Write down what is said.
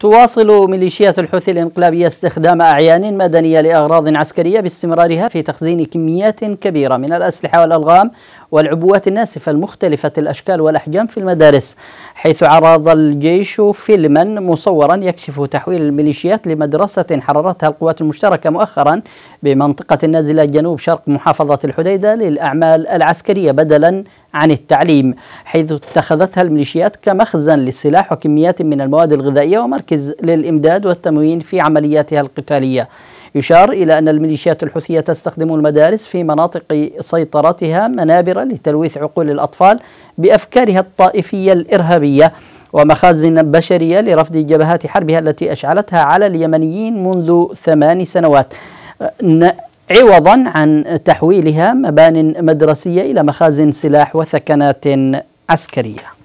تواصل ميليشيات الحوثي الانقلابية استخدام أعيان مدنية لأغراض عسكرية باستمرارها في تخزين كميات كبيرة من الأسلحة والألغام والعبوات الناسفة المختلفة الأشكال والأحجام في المدارس حيث عرض الجيش فيلما مصورا يكشف تحويل الميليشيات لمدرسة حررتها القوات المشتركة مؤخرا بمنطقة نازلة جنوب شرق محافظة الحديدة للأعمال العسكرية بدلا عن التعليم حيث اتخذتها الميليشيات كمخزن للسلاح وكميات من المواد الغذائية ومركز للإمداد والتموين في عملياتها القتالية يشار إلى أن الميليشيات الحوثية تستخدم المدارس في مناطق سيطرتها منابر لتلويث عقول الأطفال بأفكارها الطائفية الإرهابية ومخازن بشرية لرفض جبهات حربها التي أشعلتها على اليمنيين منذ ثمان سنوات عوضا عن تحويلها مبان مدرسية إلى مخازن سلاح وثكنات عسكرية